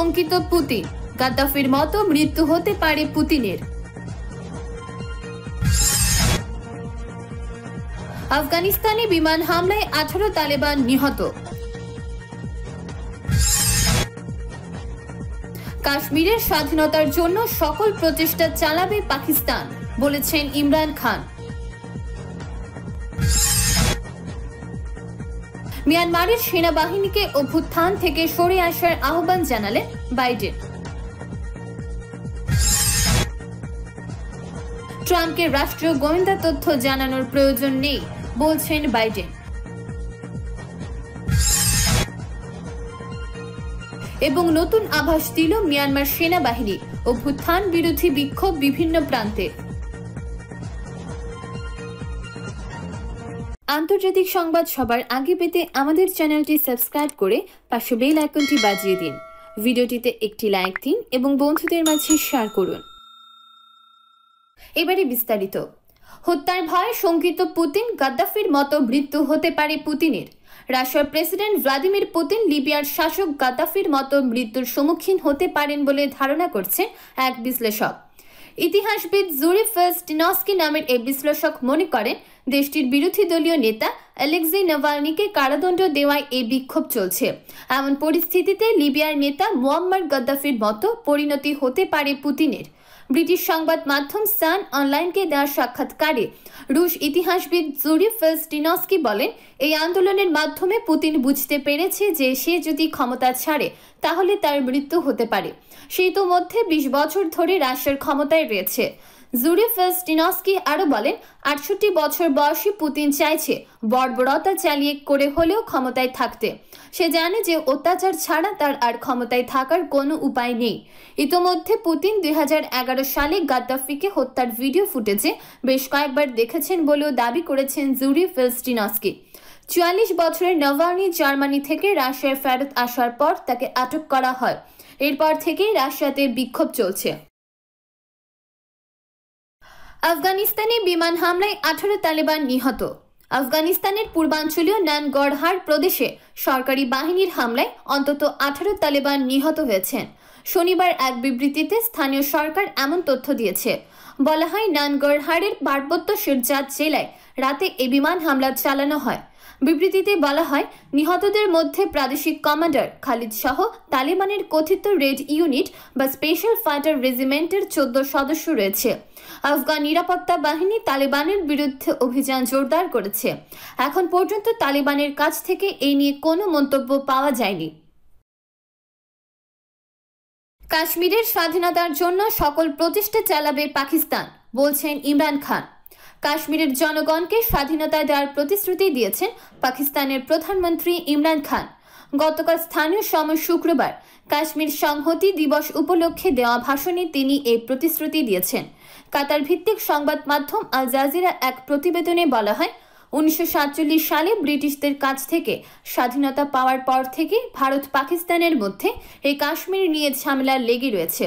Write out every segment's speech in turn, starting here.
শঙ্কিত পুতিন গাদ্দাফির মতো মৃত্যু হতে পারে পুতিনের আফগানিস্তানে বিমান হামলায় আঠারো তালেবান নিহত কাশ্মীরের স্বাধীনতার জন্য সকল প্রচেষ্টা চালাবে পাকিস্তান বলেছেন ইমরান খান মিয়ানমারের সেনাবাহিনীকে অভ্যুত্থান থেকে সরে আসার আহ্বান জানালেন বাইডেন ট্রাম্পকে রাষ্ট্রীয় গোয়েন্দা তথ্য জানানোর প্রয়োজন নেই বলছেন বাইডেন এবং নতুন আভাস দিল মিয়ানমার সেনাবাহিনী অভ্যুত্থান বিরোধী বিক্ষোভ বিভিন্ন প্রান্তে আন্তর্জাতিক সংবাদ সবার আগে পেতে আমাদের চ্যানেলটি সাবস্ক্রাইব করে পাশে বেল আইকনটি বাজিয়ে দিন ভিডিওটিতে একটি লাইক দিন এবং বন্ধুদের মাঝে শেয়ার করুন এবারে বিস্তারিত হত্যার ভয় শঙ্কিত পুতিন গাদ্দাফির মতো মৃত্যু হতে পারে পুতিনের রাশিয়ার প্রেসিডেন্ট ভ্লাদিমির পুতিন লিবিয়ার শাসক গাদ্দাফির মতো মৃত্যুর সম্মুখীন হতে পারেন বলে ধারণা করছেন এক বিশ্লেষক ইতিহাসবিদ জুরি ফেস্টিনস্কি নামের এই বিশ্লেষক মনে করেন দেশটির বিরোধী দলীয় নেতা অ্যালেক্সি নাভালনিকে কারাদণ্ড দেওয়ায় এই বিক্ষোভ চলছে এমন পরিস্থিতিতে লিবিয়ার নেতা মোয়াম্মার গাদ্দাফির মতো পরিণতি হতে পারে পুতিনের ব্রিটিশ সংবাদ মাধ্যম সান অনলাইনকে দেওয়া সাক্ষাৎকারে রুশ ইতিহাসবিদ জুরি ফেলস্টিনস্কি বলেন এই আন্দোলনের মাধ্যমে পুতিন বুঝতে পেরেছে যে সে যদি ক্ষমতা ছাড়ে তাহলে তার মৃত্যু হতে পারে সে মধ্যে বিশ বছর ধরে রাশিয়ার ক্ষমতায় রয়েছে জুরিফেস্টিনস্কি আরও বলেন আটষট্টি বছর বয়সী পুতিন চাইছে বর্বরতা চালিয়ে করে হলেও ক্ষমতায় থাকতে সে জানে যে অত্যাচার ছাড়া তার আর ক্ষমতায় থাকার কোনো উপায় নেই ইতোমধ্যে পুতিন দুই সালে গাদ্দাফিকে হত্যার ভিডিও ফুটেজে বেশ কয়েকবার দেখেছেন বলেও দাবি করেছেন জুরি ফেলস্টিনস্কি চুয়াল্লিশ বছরের নভানি জার্মানি থেকে রাশিয়ায় ফেরত আসার পর তাকে আটক করা হয় এরপর থেকেই রাশিয়াতে বিক্ষোভ চলছে আফগানিস্তানে বিমান হামলায় আঠারো তালেবান নিহত আফগানিস্তানের পূর্বাঞ্চলীয় গড়হার প্রদেশে সরকারি বাহিনীর হামলায় অন্তত আঠারো তালেবান নিহত হয়েছেন শনিবার এক বিবৃতিতে স্থানীয় সরকার এমন তথ্য দিয়েছে বলা হয় নানগড়হারের পার্বত্য শিরজাত জেলায় রাতে এ বিমান হামলা চালানো হয় বিবৃতিতে বলা হয় নিহতদের মধ্যে প্রাদেশিক কমান্ডার খালিদ সহ তালেবানের কথিত রেড ইউনিট বা স্পেশাল ফাইটার রেজিমেন্টের চোদ্দ সদস্য রয়েছে আফগান নিরাপত্তা বাহিনী তালেবানের বিরুদ্ধে অভিযান জোরদার করেছে এখন পর্যন্ত তালেবানের কাছ থেকে এই নিয়ে কোনো মন্তব্য পাওয়া যায়নি কাশ্মীরের স্বাধীনতার জন্য সকল প্রচেষ্টা চালাবে পাকিস্তান বলছেন ইমরান খান কাশ্মীরের জনগণকে স্বাধীনতা দেওয়ার প্রতিশ্রুতি দিয়েছেন পাকিস্তানের প্রধানমন্ত্রী ইমরান খান গতকাল স্থানীয় সময় শুক্রবার কাশ্মীর সংহতি দিবস উপলক্ষে দেওয়া ভাষণে তিনি এই প্রতিশ্রুতি দিয়েছেন কাতার ভিত্তিক সংবাদ মাধ্যম আল জাজিরা এক প্রতিবেদনে বলা হয় উনিশশো সালে ব্রিটিশদের কাছ থেকে স্বাধীনতা পাওয়ার পর থেকে ভারত পাকিস্তানের মধ্যে এই কাশ্মীর নিয়ে ঝামেলা লেগে রয়েছে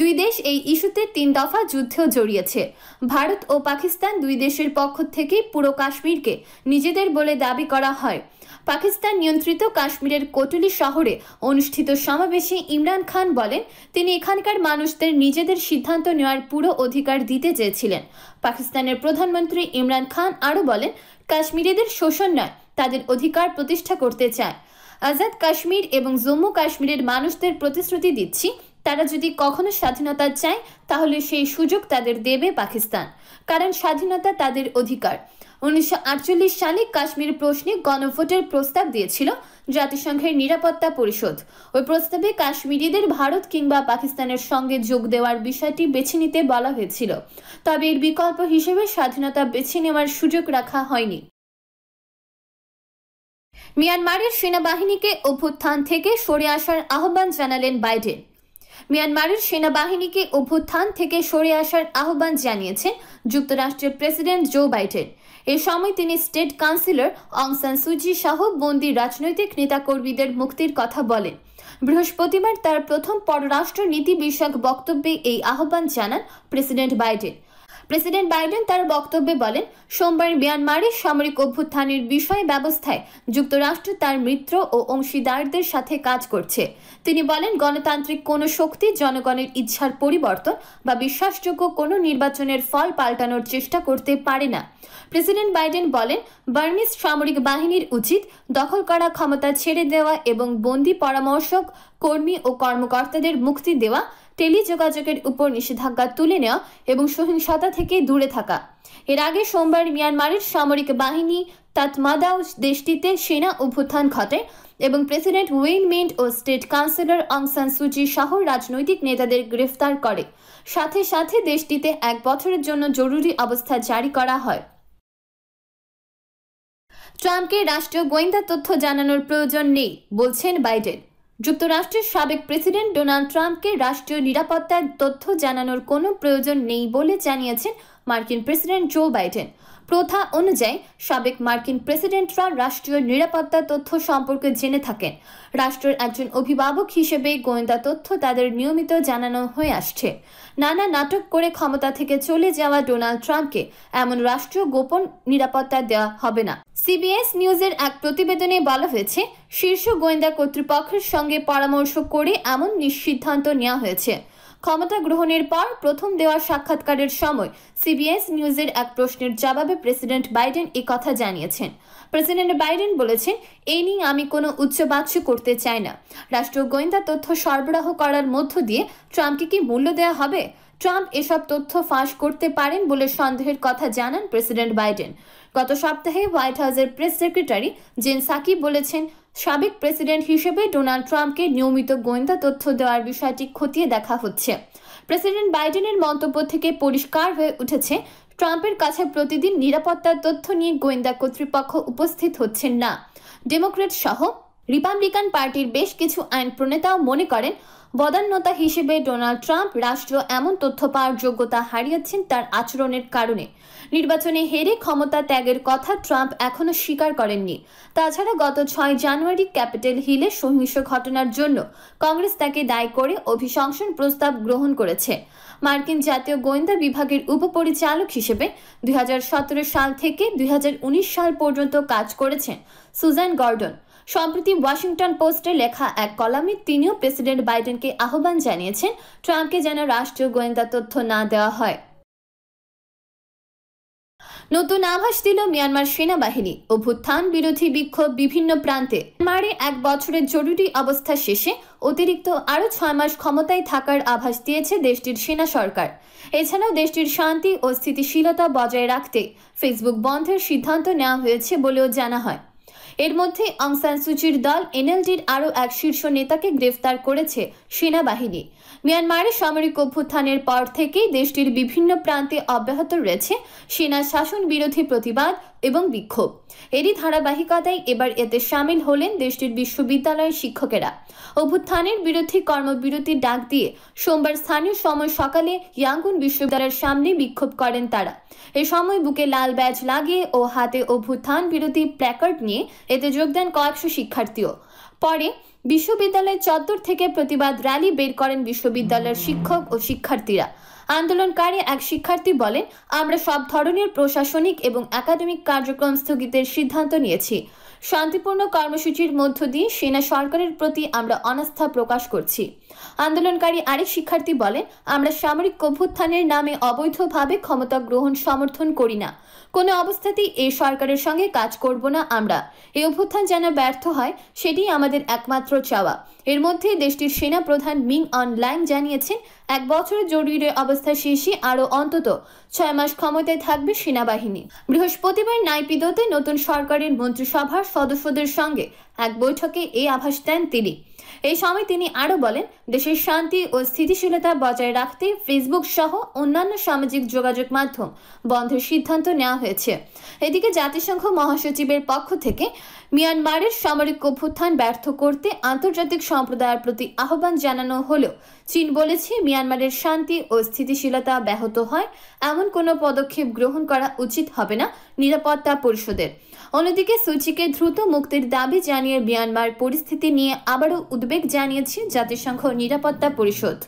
দুই দেশ এই ইস্যুতে তিন দফা যুদ্ধেও জড়িয়েছে ভারত ও পাকিস্তান দুই দেশের পক্ষ থেকে পুরো কাশ্মীরকে নিজেদের বলে দাবি করা হয় পাকিস্তান নিয়ন্ত্রিত কাশ্মীরের কোটলি শহরে অনুষ্ঠিত সমাবেশে ইমরান খান বলেন তিনি এখানকার মানুষদের নিজেদের সিদ্ধান্ত নেওয়ার পুরো অধিকার দিতে চেয়েছিলেন পাকিস্তানের প্রধানমন্ত্রী ইমরান খান আরও বলেন কাশ্মীরিদের শোষণ নয় তাদের অধিকার প্রতিষ্ঠা করতে চায় আজাদ কাশ্মীর এবং জম্মু কাশ্মীরের মানুষদের প্রতিশ্রুতি দিচ্ছি তারা যদি কখনো স্বাধীনতা চায় তাহলে সেই সুযোগ তাদের দেবে পাকিস্তান কারণ স্বাধীনতা তাদের অধিকার উনিশশো সালে কাশ্মীর প্রশ্নে গণভোটের প্রস্তাব দিয়েছিল জাতিসংঘের নিরাপত্তা পরিষদ ওই প্রস্তাবে কাশ্মীরিদের ভারত কিংবা পাকিস্তানের সঙ্গে যোগ দেওয়ার বিষয়টি বেছে নিতে বলা হয়েছিল তবে এর বিকল্প হিসেবে স্বাধীনতা বেছে নেওয়ার সুযোগ রাখা হয়নি মিয়ানমারের সেনাবাহিনীকে অভ্যুত্থান থেকে সরে আসার আহ্বান জানালেন বাইডেন মিয়ানমারের সেনাবাহিনীকে অভ্যুত্থান থেকে সরে আসার আহ্বান জানিয়েছেন যুক্তরাষ্ট্রের প্রেসিডেন্ট জো বাইডেন এ সময় তিনি স্টেট কাউন্সিলর অংসান সুজি সহ বন্দি রাজনৈতিক নেতাকর্মীদের মুক্তির কথা বলেন বৃহস্পতিবার তার প্রথম পররাষ্ট্র নীতি বিষয়ক বক্তব্যে এই আহ্বান জানান প্রেসিডেন্ট বাইডেন প্রেসিডেন্ট বাইডেন তার বক্তব্যে বলেন সোমবার মিয়ানমারের সামরিক অভ্যুত্থানের বিষয় ব্যবস্থায় যুক্তরাষ্ট্র তার মিত্র ও অংশীদারদের সাথে কাজ করছে তিনি বলেন গণতান্ত্রিক কোনো শক্তি জনগণের ইচ্ছার পরিবর্তন বা বিশ্বাসযোগ্য কোনো নির্বাচনের ফল পাল্টানোর চেষ্টা করতে পারে না প্রেসিডেন্ট বাইডেন বলেন বার্মিস সামরিক বাহিনীর উচিত দখল করা ক্ষমতা ছেড়ে দেওয়া এবং বন্দি পরামর্শক কর্মী ও কর্মকর্তাদের মুক্তি দেওয়া টেলিযোগাযোগের উপর নিষেধাজ্ঞা তুলে নেওয়া এবং সহিংসতা থেকে দূরে থাকা এর আগে সোমবার মিয়ানমারের সামরিক বাহিনী তাতমাদাও দেশটিতে সেনা অভ্যুত্থান ঘটে এবং প্রেসিডেন্ট উইন মিন্ট ও স্টেট কাউন্সিলর অংসান সুচি সহ রাজনৈতিক নেতাদের গ্রেফতার করে সাথে সাথে দেশটিতে এক বছরের জন্য জরুরি অবস্থা জারি করা হয় ট্রাম্পকে রাষ্ট্রীয় গোয়েন্দা তথ্য জানানোর প্রয়োজন নেই বলছেন বাইডেন যুক্তরাষ্ট্রের সাবেক প্রেসিডেন্ট ডোনাল্ড ট্রাম্পকে রাষ্ট্রীয় নিরাপত্তার তথ্য জানানোর কোনো প্রয়োজন নেই বলে জানিয়েছেন মার্কিন প্রেসিডেন্ট জো বাইডেন প্রথা অনুযায়ী সাবেক মার্কিন প্রেসিডেন্টরা রাষ্ট্রীয় নিরাপত্তা তথ্য সম্পর্কে জেনে থাকেন রাষ্ট্রের একজন অভিভাবক হিসেবে গোয়েন্দা তথ্য তাদের নিয়মিত জানানো হয়ে আসছে নানা নাটক করে ক্ষমতা থেকে চলে যাওয়া ডোনাল্ড ট্রাম্পকে এমন রাষ্ট্রীয় গোপন নিরাপত্তা দেওয়া হবে না সিবিএস নিউজের এক প্রতিবেদনে বলা হয়েছে শীর্ষ গোয়েন্দা কর্তৃপক্ষের সঙ্গে পরামর্শ করে এমন নিঃসিদ্ধান্ত নেওয়া হয়েছে ক্ষমতা গ্রহণের পর প্রথম দেওয়া সাক্ষাৎকারের সময় সিবিএস নিউজের এক প্রশ্নের জবাবে প্রেসিডেন্ট বাইডেন এ কথা জানিয়েছেন প্রেসিডেন্ট বাইডেন বলেছেন এই নিয়ে আমি কোনো উচ্চবাচ্য করতে চাই না রাষ্ট্র গোয়েন্দা তথ্য সরবরাহ করার মধ্য দিয়ে ট্রাম্পকে কি মূল্য দেওয়া হবে ট্রাম্প এসব তথ্য ফাঁস করতে পারেন বলে সন্দেহের কথা জানান প্রেসিডেন্ট বাইডেন গত সপ্তাহে হোয়াইট হাউসের প্রেস সেক্রেটারি জেন সাকি বলেছেন সাবেক প্রেসিডেন্ট হিসেবে ডোনাল্ড ট্রাম্পকে নিয়মিত গোয়েন্দা তথ্য দেওয়ার বিষয়টি খতিয়ে দেখা হচ্ছে প্রেসিডেন্ট বাইডেনের মন্তব্য থেকে পরিষ্কার হয়ে উঠেছে ট্রাম্পের কাছে প্রতিদিন নিরাপত্তার তথ্য নিয়ে গোয়েন্দা কর্তৃপক্ষ উপস্থিত হচ্ছেন না ডেমোক্রেট সহ রিপাবলিকান পার্টির বেশ কিছু আইন প্রণেতাও মনে করেন বদান্যতা হিসেবে ডোনাল্ড ট্রাম্প রাষ্ট্র এমন তথ্য পাওয়ার যোগ্যতা হারিয়েছেন তার আচরণের কারণে নির্বাচনে হেরে ক্ষমতা ত্যাগের কথা ট্রাম্প এখনও স্বীকার করেননি তাছাড়া গত ছয় জানুয়ারি ক্যাপিটাল হিলে সহিংস ঘটনার জন্য কংগ্রেস তাকে দায়ী করে অভিশংসন প্রস্তাব গ্রহণ করেছে মার্কিন জাতীয় গোয়েন্দা বিভাগের উপপরিচালক হিসেবে দুই সাল থেকে দুই সাল পর্যন্ত কাজ করেছেন সুজান গর্ডন সম্প্রতি ওয়াশিংটন পোস্টে লেখা এক কলামে তিনিও প্রেসিডেন্ট বাইডেনকে আহ্বান জানিয়েছেন ট্রাম্পকে যেন রাষ্ট্রীয় গোয়েন্দা তথ্য না দেওয়া হয় নতুন আভাস দিল মিয়ানমার সেনাবাহিনী অভ্যুত্থান বিরোধী বিক্ষোভ বিভিন্ন প্রান্তে মারে এক বছরের জরুরি অবস্থা শেষে অতিরিক্ত আরও ছয় মাস ক্ষমতায় থাকার আভাস দিয়েছে দেশটির সেনা সরকার এছাড়াও দেশটির শান্তি ও স্থিতিশীলতা বজায় রাখতে ফেসবুক বন্ধের সিদ্ধান্ত নেওয়া হয়েছে বলেও জানা হয় এর মধ্যে আংসান সুচির দল এনএলডির আরও এক শীর্ষ নেতাকে গ্রেফতার করেছে সেনাবাহিনী মিয়ানমারের সামরিক অভ্যুত্থানের পর থেকে দেশটির বিভিন্ন প্রান্তে অব্যাহত রয়েছে সেনা শাসন বিরোধী প্রতিবাদ এবং বিক্ষোভ এরই ধারাবাহিকতায় এবার এতে সামিল হলেন দেশটির বিশ্ববিদ্যালয়ের শিক্ষকেরা অভ্যুত্থানের বিরোধী কর্মবিরতি ডাক দিয়ে সোমবার স্থানীয় সময় সকালে ইয়াঙ্গুন বিশ্ববিদ্যালয়ের সামনে বিক্ষোভ করেন তারা এ সময় বুকে লাল ব্যাজ লাগিয়ে ও হাতে অভ্যুত্থান বিরোধী প্ল্যাকার্ড নিয়ে এতে যোগদান কয়েকশো শিক্ষার্থীও পরে বিশ্ববিদ্যালয়ের চত্বর থেকে প্রতিবাদ র্যালি বের করেন বিশ্ববিদ্যালয়ের শিক্ষক ও শিক্ষার্থীরা আন্দোলনকারী এক শিক্ষার্থী বলেন আমরা সব ধরনের প্রশাসনিক এবং একাডেমিক কার্যক্রম স্থগিতের সিদ্ধান্ত নিয়েছি শান্তিপূর্ণ কর্মসূচির মধ্য দিয়ে সেনা সরকারের প্রতি আমরা অনাস্থা প্রকাশ করছি আন্দোলনকারী আরেক শিক্ষার্থী বলেন আমরা সামরিক অভ্যুত্থানের নামে অবৈধভাবে ক্ষমতা গ্রহণ সমর্থন করি না কোনো অবস্থাতেই এই সরকারের সঙ্গে কাজ করব না আমরা এই অভ্যুত্থান যেন ব্যর্থ হয় সেটি আমাদের একমাত্র চাওয়া এর মধ্যে দেশটির সেনা প্রধান মিং অন অনলাইন জানিয়েছেন এক বছরের জরুরি অবস্থা শেষে আরও অন্তত ছয় মাস ক্ষমতায় থাকবে সেনাবাহিনী বৃহস্পতিবার নাইপিদোতে নতুন সরকারের মন্ত্রিসভার সদস্যদের সঙ্গে এক বৈঠকে এই আভাস দেন তিনি এই সময় তিনি আরও বলেন দেশের শান্তি ও স্থিতিশীলতা বজায় রাখতে ফেসবুক সহ অন্যান্য সামাজিক যোগাযোগ মাধ্যম বন্ধের সিদ্ধান্ত নেওয়া হয়েছে এদিকে জাতিসংঘ মহাসচিবের পক্ষ থেকে মিয়ানমারের সামরিক অভ্যুত্থান ব্যর্থ করতে আন্তর্জাতিক সম্প্রদায়ের প্রতি আহ্বান জানানো হলেও চীন বলেছে মিয়ানমারের শান্তি ও স্থিতিশীলতা ব্যাহত হয় এমন কোনো পদক্ষেপ গ্রহণ করা উচিত হবে না নিরাপত্তা পরিষদের অন্যদিকে সুচিকে দ্রুত মুক্তির দাবি জানিয়ে মিয়ানমার পরিস্থিতি নিয়ে আবারও উদ্বেগ জানিয়েছে জাতিসংঘ নিরাপত্তা পরিষদ